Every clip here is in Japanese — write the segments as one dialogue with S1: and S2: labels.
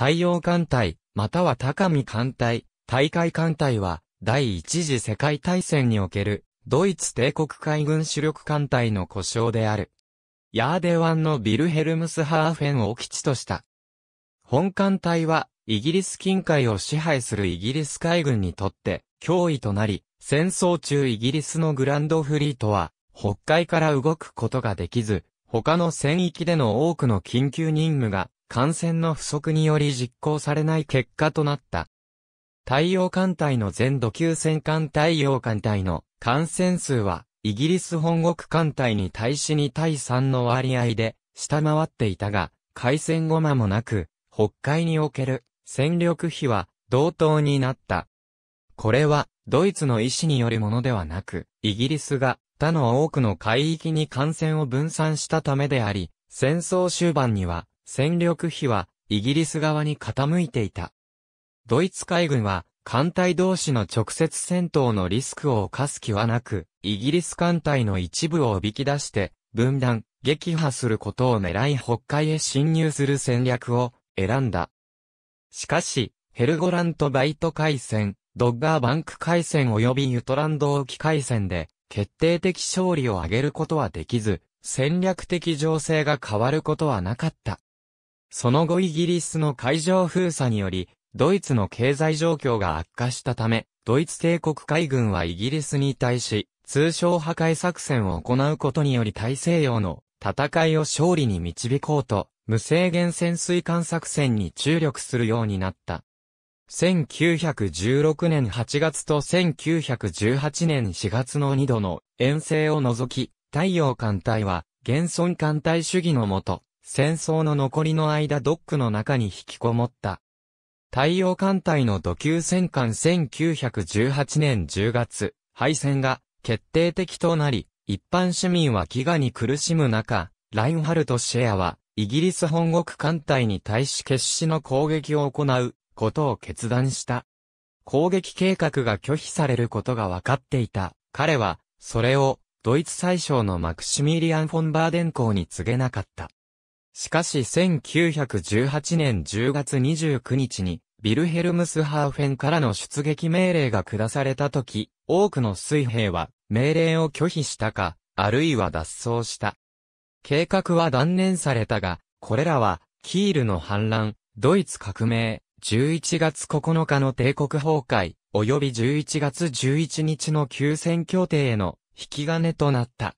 S1: 太陽艦隊、または高見艦隊、大海艦隊は、第一次世界大戦における、ドイツ帝国海軍主力艦隊の故障である。ヤーデ1のビルヘルムスハーフェンを基地とした。本艦隊は、イギリス近海を支配するイギリス海軍にとって、脅威となり、戦争中イギリスのグランドフリートは、北海から動くことができず、他の戦域での多くの緊急任務が感染の不足により実行されない結果となった。太陽艦隊の全土級戦艦太陽艦隊の感染数は、イギリス本国艦隊に対し2対3の割合で、下回っていたが、海戦後間もなく、北海における戦力比は同等になった。これは、ドイツの意志によるものではなく、イギリスが他の多くの海域に感染を分散したためであり、戦争終盤には、戦力比はイギリス側に傾いていた。ドイツ海軍は艦隊同士の直接戦闘のリスクを冒す気はなく、イギリス艦隊の一部をおびき出して分断、撃破することを狙い北海へ侵入する戦略を選んだ。しかし、ヘルゴラントバイト海戦、ドッガーバンク海戦及びユトランド沖海戦で決定的勝利を挙げることはできず、戦略的情勢が変わることはなかった。その後イギリスの海上封鎖により、ドイツの経済状況が悪化したため、ドイツ帝国海軍はイギリスに対し、通商破壊作戦を行うことにより大西洋の戦いを勝利に導こうと、無制限潜水艦作戦に注力するようになった。1916年8月と1918年4月の2度の遠征を除き、太陽艦隊は現存艦隊主義のもと、戦争の残りの間ドックの中に引きこもった。太陽艦隊の土球戦艦1918年10月、敗戦が決定的となり、一般市民は飢餓に苦しむ中、ラインハルト・シェアは、イギリス本国艦隊に対し決死の攻撃を行うことを決断した。攻撃計画が拒否されることが分かっていた。彼は、それを、ドイツ最小のマクシミリアン・フォンバーデン校に告げなかった。しかし1918年10月29日に、ビルヘルムスハーフェンからの出撃命令が下された時、多くの水兵は命令を拒否したか、あるいは脱走した。計画は断念されたが、これらは、キールの反乱、ドイツ革命、11月9日の帝国崩壊、及び11月11日の休戦協定への引き金となった。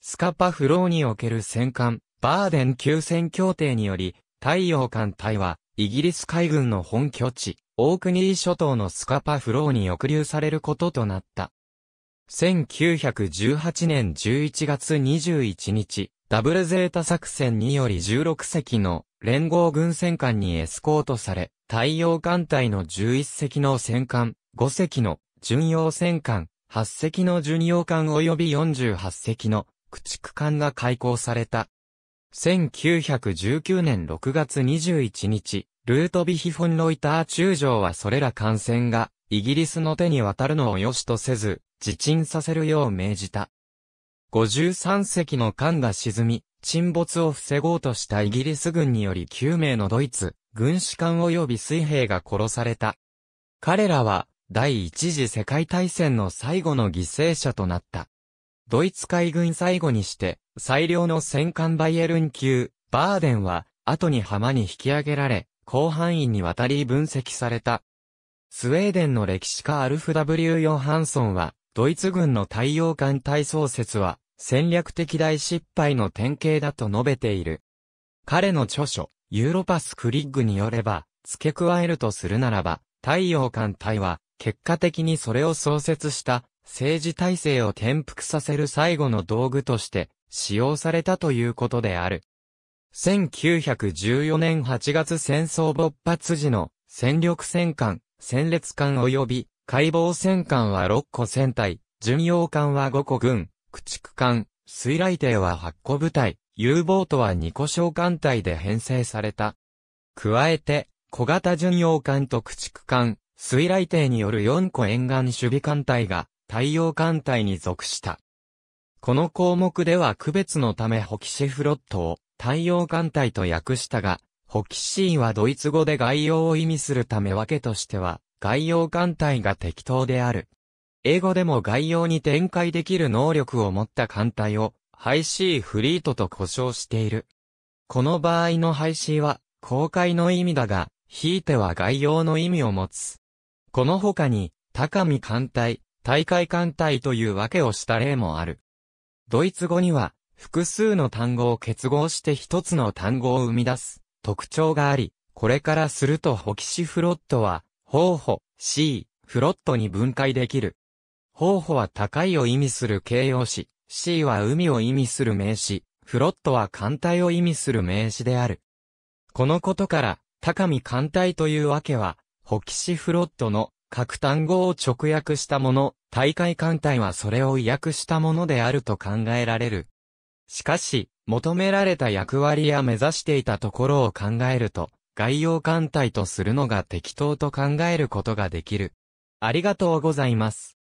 S1: スカパフローにおける戦艦、バーデン休戦協定により、太陽艦隊は、イギリス海軍の本拠地、オークニー諸島のスカパフローに抑留されることとなった。1918年11月21日、ダブルゼータ作戦により16隻の連合軍戦艦にエスコートされ、太陽艦隊の11隻の戦艦、5隻の巡洋戦艦、8隻の巡洋艦及び48隻の駆逐艦が開港された。1919年6月21日、ルートビヒフォン・ロイター中将はそれら艦船が、イギリスの手に渡るのを良しとせず、自沈させるよう命じた。53隻の艦が沈み、沈没を防ごうとしたイギリス軍により9名のドイツ、軍士官及び水兵が殺された。彼らは、第一次世界大戦の最後の犠牲者となった。ドイツ海軍最後にして、最良の戦艦バイエルン級、バーデンは、後に浜に引き上げられ、広範囲にわたり分析された。スウェーデンの歴史家アルフ W・ ヨハンソンは、ドイツ軍の太陽艦隊創設は、戦略的大失敗の典型だと述べている。彼の著書、ユーロパス・クリッグによれば、付け加えるとするならば、太陽艦隊は、結果的にそれを創設した政治体制を転覆させる最後の道具として使用されたということである。1914年8月戦争勃発時の戦力戦艦、戦列艦及び解剖戦艦は6個戦隊、巡洋艦は5個軍、駆逐艦、水雷艇は8個部隊、U ボートは2個小艦隊で編成された。加えて、小型巡洋艦と駆逐艦、水雷艇による4個沿岸守備艦隊が太陽艦隊に属した。この項目では区別のためホキシフロットを太陽艦隊と訳したが、ホキシーはドイツ語で概要を意味するためけとしては、概要艦隊が適当である。英語でも概要に展開できる能力を持った艦隊を、ハイシーフリートと呼称している。この場合のシーは、公開の意味だが、ひいては概要の意味を持つ。この他に、高見艦隊、大会艦隊というわけをした例もある。ドイツ語には、複数の単語を結合して一つの単語を生み出す特徴があり、これからするとホキシフロットは、方法、C、フロットに分解できる。方法は高いを意味する形容詞、C は海を意味する名詞、フロットは艦隊を意味する名詞である。このことから、高見艦隊というわけは、ホキシフロットの各単語を直訳したもの、大会艦隊はそれを意訳したものであると考えられる。しかし、求められた役割や目指していたところを考えると、概要艦隊とするのが適当と考えることができる。ありがとうございます。